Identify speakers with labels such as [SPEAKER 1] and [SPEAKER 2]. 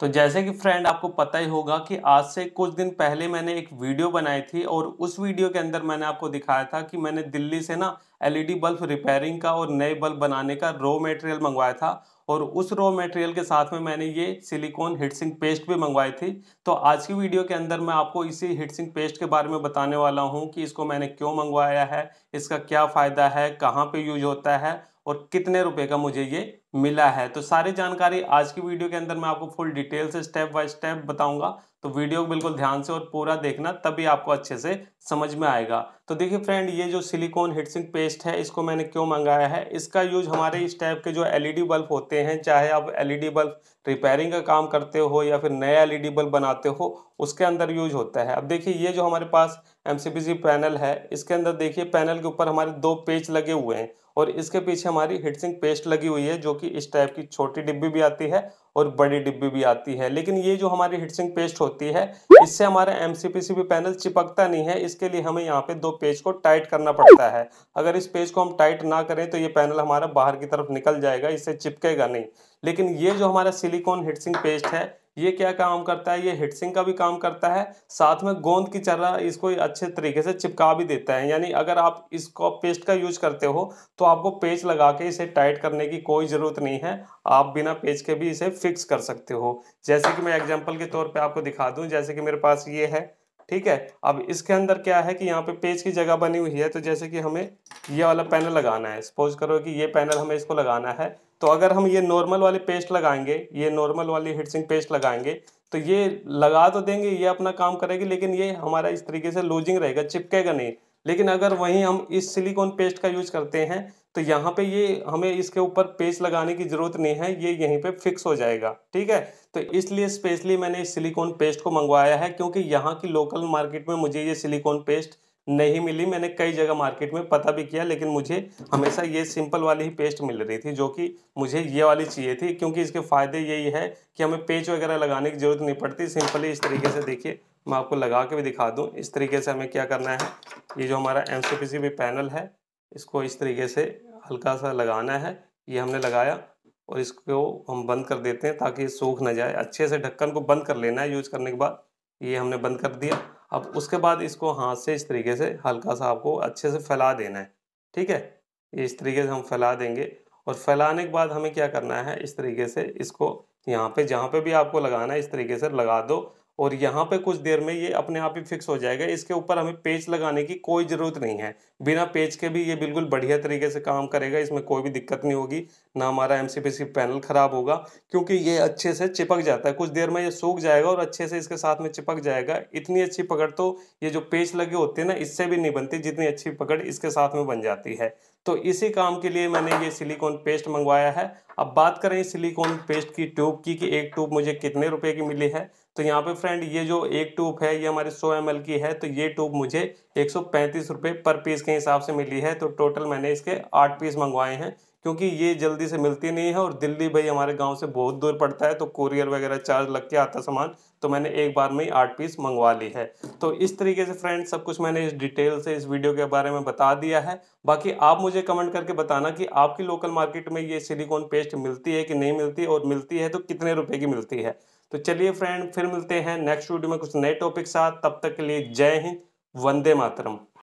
[SPEAKER 1] तो जैसे कि फ्रेंड आपको पता ही होगा कि आज से कुछ दिन पहले मैंने एक वीडियो बनाई थी और उस वीडियो के अंदर मैंने आपको दिखाया था कि मैंने दिल्ली से ना एलईडी बल्ब रिपेयरिंग का और नए बल्ब बनाने का रॉ मटेरियल मंगवाया था और उस रॉ मटेरियल के साथ में मैंने ये सिलिकॉन हिटसिंग पेस्ट भी मंगवाई थी तो आज की वीडियो के अंदर मैं आपको इसी हिटसिंग पेस्ट के बारे में बताने वाला हूँ कि इसको मैंने क्यों मंगवाया है इसका क्या फ़ायदा है कहाँ पर यूज होता है और कितने रुपए का मुझे ये मिला है तो सारी जानकारी आज की वीडियो के अंदर मैं आपको फुल डिटेल से स्टेप बाय स्टेप बताऊंगा तो वीडियो को बिल्कुल ध्यान से और पूरा देखना तभी आपको अच्छे से समझ में आएगा तो देखिए फ्रेंड ये जो सिलिकॉन हिटसिंग पेस्ट है इसको मैंने क्यों मंगाया है इसका यूज हमारे इस टाइप के जो एलईडी बल्ब होते हैं चाहे आप एलईडी बल्ब रिपेयरिंग का काम करते हो या फिर नया एलईडी बल्ब बनाते हो उसके अंदर यूज होता है अब देखिए ये जो हमारे पास एम पैनल है इसके अंदर देखिए पैनल के ऊपर हमारे दो पेज लगे हुए हैं और इसके पीछे हमारी हिटसिंग पेस्ट लगी हुई है जो कि इस टाइप की छोटी डिब्बी भी आती है और बड़ी डिब्बी भी आती है लेकिन ये जो हमारी हिटसिंग पेस्ट होती है इससे हमारा एम सी पैनल चिपकता नहीं है इसके लिए हमें यहाँ पे दो पेज को टाइट करना पड़ता है अगर इस पेज को हम टाइट ना करें तो ये पैनल हमारा बाहर की तरफ निकल जाएगा इससे चिपकेगा नहीं लेकिन ये जो हमारा सिलिकॉन हिटसिंग पेस्ट है ये क्या काम करता है ये हिटसिंग का भी काम करता है साथ में गोंद की चर्रा इसको अच्छे तरीके से चिपका भी देता है यानी अगर आप इसको पेस्ट का यूज करते हो तो आपको पेच लगा के इसे टाइट करने की कोई ज़रूरत नहीं है आप बिना पेच के भी इसे फिक्स कर सकते हो जैसे कि मैं एग्जाम्पल के तौर पर आपको दिखा दूँ जैसे कि मेरे पास ये है ठीक है अब इसके अंदर क्या है कि यहाँ पे पेज की जगह बनी हुई है तो जैसे कि हमें ये वाला पैनल लगाना है सपोज करो कि ये पैनल हमें इसको लगाना है तो अगर हम ये नॉर्मल वाले पेस्ट लगाएंगे ये नॉर्मल वाली हिटसिंग पेस्ट लगाएंगे तो ये लगा तो देंगे ये अपना काम करेगी लेकिन ये हमारा इस तरीके से लूजिंग रहेगा चिपकेगा नहीं लेकिन अगर वहीं हम इस सिलिकॉन पेस्ट का यूज करते हैं तो यहाँ पे ये हमें इसके ऊपर पेस्ट लगाने की ज़रूरत नहीं है ये यहीं पे फिक्स हो जाएगा ठीक है तो इसलिए स्पेशली मैंने इस सिलिकॉन पेस्ट को मंगवाया है क्योंकि यहाँ की लोकल मार्केट में मुझे ये सिलिकॉन पेस्ट नहीं मिली मैंने कई जगह मार्केट में पता भी किया लेकिन मुझे हमेशा ये सिंपल वाली ही पेस्ट मिल रही थी जो कि मुझे ये वाली चाहिए थी क्योंकि इसके फ़ायदे यही है कि हमें पेच वगैरह लगाने की ज़रूरत नहीं पड़ती सिंपली इस तरीके से देखिए मैं आपको लगा के भी दिखा दूँ इस तरीके से हमें क्या करना है ये जो हमारा एम सी भी पैनल है इसको इस तरीके से हल्का सा लगाना है ये हमने लगाया और इसको हम बंद कर देते हैं ताकि सूख ना जाए अच्छे से ढक्कन को बंद कर लेना है यूज करने के बाद ये हमने बंद कर दिया अब उसके बाद इसको हाथ से इस तरीके से हल्का सा आपको अच्छे से फैला देना है ठीक है ये इस तरीके से हम फैला देंगे और फैलाने के बाद हमें क्या करना है इस तरीके से इसको यहाँ पे जहाँ पे भी आपको लगाना है इस तरीके से लगा दो और यहाँ पे कुछ देर में ये अपने आप ही फिक्स हो जाएगा इसके ऊपर हमें पेच लगाने की कोई ज़रूरत नहीं है बिना पेच के भी ये बिल्कुल बढ़िया तरीके से काम करेगा इसमें कोई भी दिक्कत नहीं होगी ना हमारा एम पैनल ख़राब होगा क्योंकि ये अच्छे से चिपक जाता है कुछ देर में ये सूख जाएगा और अच्छे से इसके साथ में चिपक जाएगा इतनी अच्छी पकड़ तो ये जो पेच लगे होते हैं ना इससे भी नहीं बनती जितनी अच्छी पकड़ इसके साथ में बन जाती है तो इसी काम के लिए मैंने ये सिलिकॉन पेस्ट मंगवाया है अब बात करें सिलिकॉन पेस्ट की ट्यूब की कि एक ट्यूब मुझे कितने रुपए की मिली है तो यहाँ पे फ्रेंड ये जो एक ट्यूब है ये हमारी 100 एम की है तो ये ट्यूब मुझे एक सौ पर पीस के हिसाब से मिली है तो टोटल मैंने इसके आठ पीस मंगवाए हैं क्योंकि ये जल्दी से मिलती नहीं है और दिल्ली भाई हमारे गांव से बहुत दूर पड़ता है तो कोरियर वगैरह चार्ज लग के आता सामान तो मैंने एक बार में ही आठ पीस मंगवा ली है तो इस तरीके से फ्रेंड सब कुछ मैंने इस डिटेल से इस वीडियो के बारे में बता दिया है बाकी आप मुझे कमेंट करके बताना कि आपकी लोकल मार्केट में ये सिलिकॉन पेस्ट मिलती है कि नहीं मिलती और मिलती है तो कितने रुपये की मिलती है तो चलिए फ्रेंड फिर मिलते हैं नेक्स्ट वीडियो में कुछ नए टॉपिक साथ तब तक के लिए जय हिंद वंदे मातरम